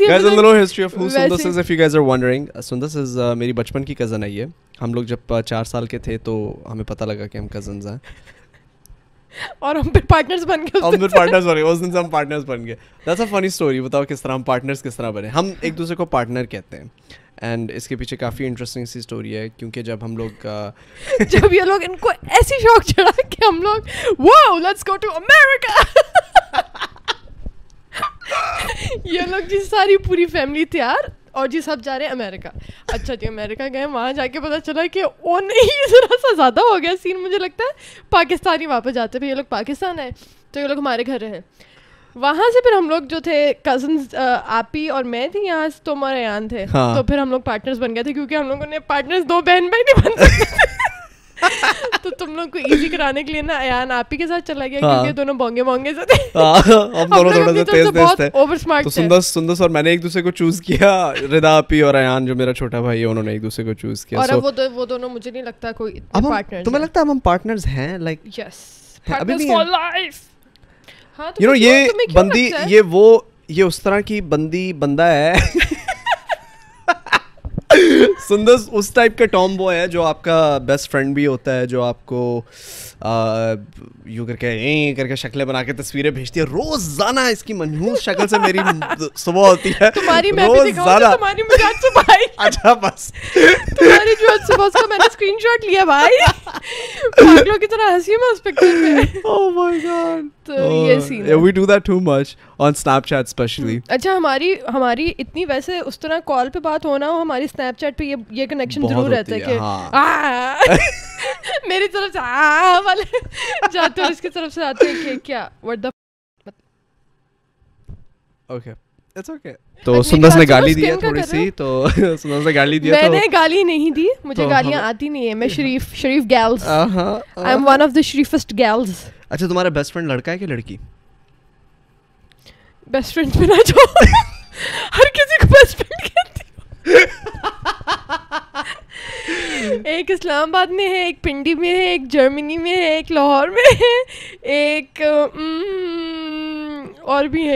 guys, a मतलब little history of who Sundas is, if you guys are wondering. Uh, Sundas is uh, मेरी बचपन की cousin आई है हम लोग जब uh, चार साल के थे तो हमें पता लगा कि हम कजन हैं और हम फिर पार्टनर्स बन गए हम फिर पार्टनर्स बन गए उस दिन से हम पार्टनर्स बन गए दैट्स अ फनी स्टोरी बताओ किस तरह हम पार्टनर्स किस तरह बने हम एक दूसरे को पार्टनर कहते हैं एंड इसके पीछे काफ़ी इंटरेस्टिंग सी स्टोरी है क्योंकि जब हम लोग uh, जब ये लोग इनको ऐसी शौक चढ़ा कि हम लोग वो लेट्स गो टू अमेरिका ये लोग जी सारी पूरी फैमिली तैयार और जी सब जा रहे हैं अमेरिका अच्छा जी अमेरिका गए वहाँ जाके पता चला कि ओ नहीं ज़रा सा ज़्यादा हो गया सीन मुझे लगता है पाकिस्तानी वापस जाते भाई ये लोग पाकिस्तान आए तो ये लोग हमारे घर रहे वहाँ से फिर हम लोग जो थे कजन आपी और मैं थी यहाँ से तो हमारे यहाँ थे हाँ. तो फिर हम लोग पार्टनर्स बन गए थे क्योंकि हम लोगों ने पार्टनर्स दो बहन भाई नहीं बन सकते हमको इजी कराने के लिए ना अयान आप ही के साथ चला गया हाँ. क्योंकि दोनों बोंगे बोंगे से थे हाँ, हम दोनों थोड़ा सा तेज तेज थे ओवर स्मार्ट तो सुंदर सुंदर और मैंने एक दूसरे को चूज किया रिदा आप और अयान जो मेरा छोटा भाई है उन्होंने एक दूसरे को चूज किया और अब वो वो दोनों मुझे नहीं लगता कोई पार्टनर तुम्हें लगता है हम पार्टनर्स हैं लाइक हाँ, यस अभी फॉर लाइफ हां तो यू नो ये बंदी ये वो ये उस तरह की बंदी बंदा है सुंदर उस टाइप का टॉम बॉय है जो आपका बेस्ट फ्रेंड भी होता है जो आपको यू करके यहीं करके शक्लें बना के तस्वीरें भेजती है रोजाना इसकी मनहूस शक्ल से मेरी सुबह होती है तुम्हारी मैं भी दिखाऊंगा तो तुम्हारी मुझे आज सुबह आई अच्छा बस तुम्हारी जो आज सुबह उसका मैंने स्क्रीनशॉट लिया भाई पागलों की तरह हंसी मैं उस पिक्चर पे ओह माय गॉड तो ये सीन oh, है we do that too much on Snapchat specially अच्छा हमारी हमारी इतनी वैसे उस तरह कॉल पे बात होना हो हमारी स्नैपचैट पे ये ये कनेक्शन जरूर रहता है कि हाँ। मेरी तरफ से वाले जाते हैं इसकी तरफ से आते हैं कि क्या what the okay it's okay तो अच्छा, सुंदर ने गाली दी है थोड़ी सी तो सुंदर ने गाली दिया तो मैंने गाली नहीं दी मुझे तो गालियां आती नहीं है मैं शरीफ शरीफ gals I am one of the शरीफेस्ट गर्ल्स अच्छा तुम्हारा बेस्ट फ्रेंड लड़का है कि लड़की बेस्ट फ्रेंड में जो एक इस्लामाबाद में है एक पिंडी में है एक जर्मनी में है एक लाहौर में है एक और भी है